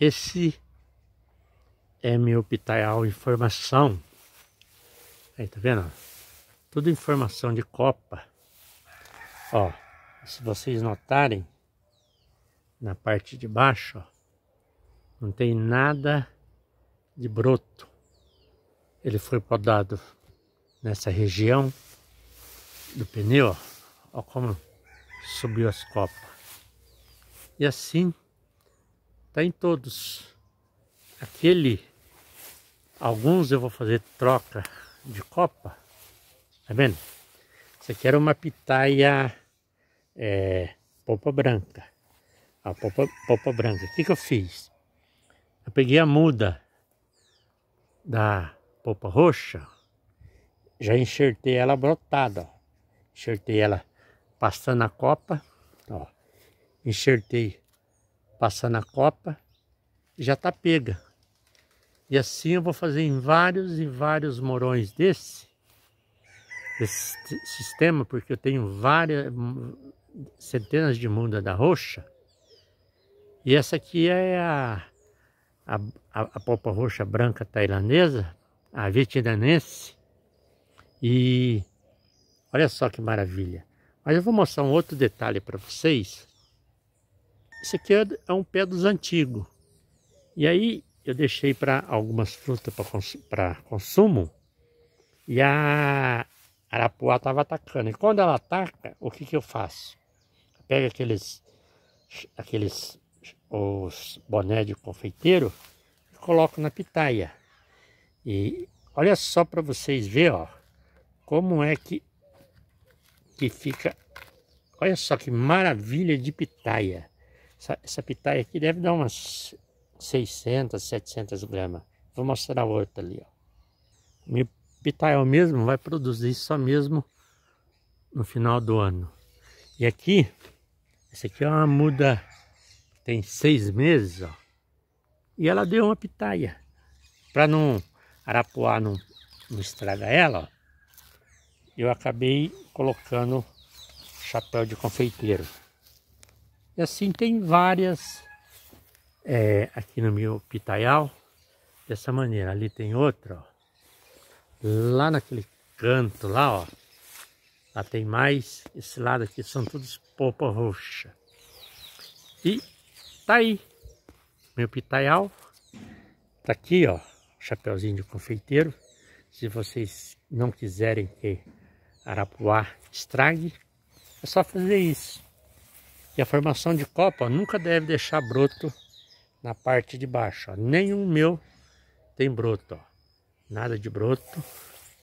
Esse é meu pitaial informação. Aí, tá vendo? Tudo informação de copa. Ó, se vocês notarem, na parte de baixo, ó, não tem nada de broto. Ele foi podado nessa região do pneu, ó, ó como subiu as copas. E assim Está em todos. Aquele, alguns eu vou fazer troca de copa. Tá vendo? Isso aqui era uma pitaia é, polpa branca. A polpa, polpa branca. O que, que eu fiz? Eu peguei a muda da polpa roxa, já enxertei ela brotada. Ó. Enxertei ela passando a copa, ó. enxertei passar na copa, já está pega. E assim eu vou fazer em vários e vários morões desse, desse sistema, porque eu tenho várias centenas de mudas da roxa. E essa aqui é a, a, a polpa roxa branca tailandesa, a vietnanense. E olha só que maravilha. Mas eu vou mostrar um outro detalhe para vocês esse aqui é, é um pé dos antigos. E aí eu deixei para algumas frutas para cons consumo. E a arapuá estava atacando. E quando ela ataca, o que, que eu faço? Pego aqueles, aqueles os boné de confeiteiro e coloco na pitaia. E olha só para vocês ver, ó, como é que que fica. Olha só que maravilha de pitaia. Essa, essa pitaia aqui deve dar umas 600, 700 gramas. Vou mostrar a outra ali, ó. Minha pitaia é mesmo vai produzir só mesmo no final do ano. E aqui, essa aqui é uma muda tem seis meses, ó. E ela deu uma pitaia. Para não arapuar, não, não ela, ó, eu acabei colocando chapéu de confeiteiro. E assim tem várias é, aqui no meu pitaial, dessa maneira. Ali tem outra, ó. Lá naquele canto lá, ó. Lá tem mais. Esse lado aqui são todos polpa roxa. E tá aí. Meu pitaial. Tá aqui, ó. Chapeuzinho de confeiteiro. Se vocês não quiserem que Arapuá estrague, é só fazer isso. E a formação de copa ó, nunca deve deixar broto na parte de baixo. Ó. Nenhum meu tem broto. Ó. Nada de broto.